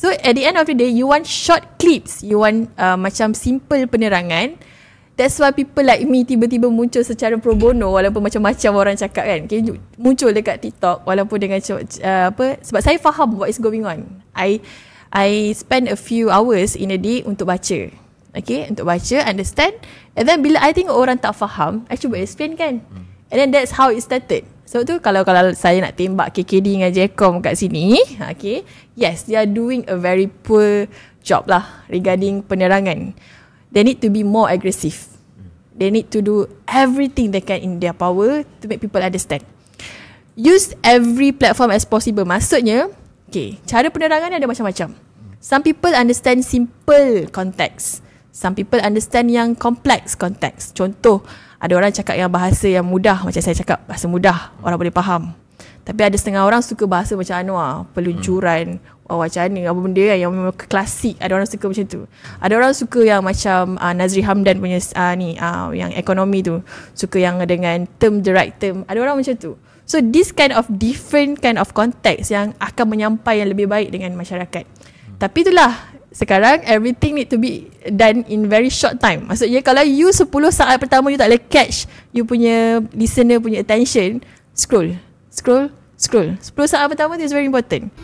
So at the end of the day You want short clips You want uh, macam simple penerangan That's why people like me Tiba-tiba muncul secara pro bono Walaupun macam-macam orang cakap kan okay, Muncul dekat TikTok Walaupun dengan uh, apa Sebab saya faham what is going on I I spend a few hours in a day Untuk baca Okay Untuk baca Understand And then bila I tengok orang tak faham I cuba explain kan hmm. And then that's how it started So tu kalau kalau saya nak tembak KKD dengan JCOM kat sini, okay, yes, they are doing a very poor job lah regarding penerangan. They need to be more aggressive. They need to do everything they can in their power to make people understand. Use every platform as possible. Maksudnya, okay, cara penerangan ada macam-macam. Some people understand simple context. Some people understand yang complex context. Contoh, ada orang cakap yang bahasa yang mudah macam saya cakap bahasa mudah orang boleh faham tapi ada setengah orang suka bahasa macam Anwar peluncuran hmm. wacana apa benda kan, yang memang klasik ada orang suka macam tu ada orang suka yang macam uh, Nazri Hamdan punya uh, ni uh, yang ekonomi tu suka yang dengan term direct term ada orang macam tu so this kind of different kind of context yang akan menyampaikan lebih baik dengan masyarakat hmm. tapi itulah sekarang everything need to be done in very short time. Maksudnya kalau you 10 saat pertama you tak boleh catch you punya listener punya attention, scroll. Scroll, scroll. 10 saat pertama is very important.